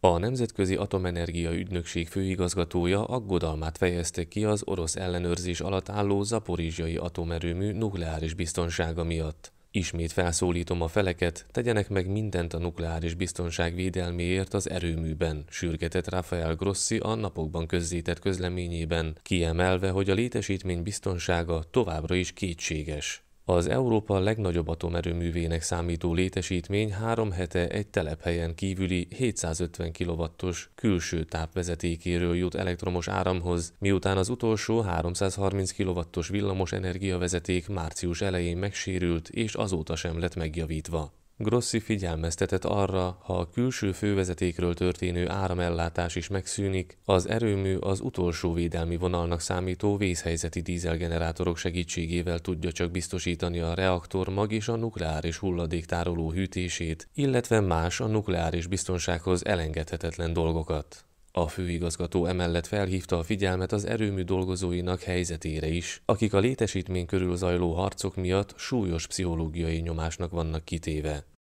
A Nemzetközi Atomenergia Ügynökség főigazgatója aggodalmát fejezte ki az orosz ellenőrzés alatt álló zaporizsiai atomerőmű nukleáris biztonsága miatt. Ismét felszólítom a feleket, tegyenek meg mindent a nukleáris biztonság védelméért az erőműben, sürgetett Rafael Grossi a napokban közzétett közleményében, kiemelve, hogy a létesítmény biztonsága továbbra is kétséges. Az Európa legnagyobb atomerőművének számító létesítmény három hete egy telephelyen kívüli 750 kW-os külső tápvezetékéről jut elektromos áramhoz, miután az utolsó 330 kW-os villamos energiavezeték március elején megsérült és azóta sem lett megjavítva. Grossi figyelmeztetett arra, ha a külső fővezetékről történő áramellátás is megszűnik, az erőmű az utolsó védelmi vonalnak számító vészhelyzeti dízelgenerátorok segítségével tudja csak biztosítani a reaktor mag és a nukleáris hulladéktároló hűtését, illetve más a nukleáris biztonsághoz elengedhetetlen dolgokat. A főigazgató emellett felhívta a figyelmet az erőmű dolgozóinak helyzetére is, akik a létesítmény körül zajló harcok miatt súlyos pszichológiai nyomásnak vannak kitéve.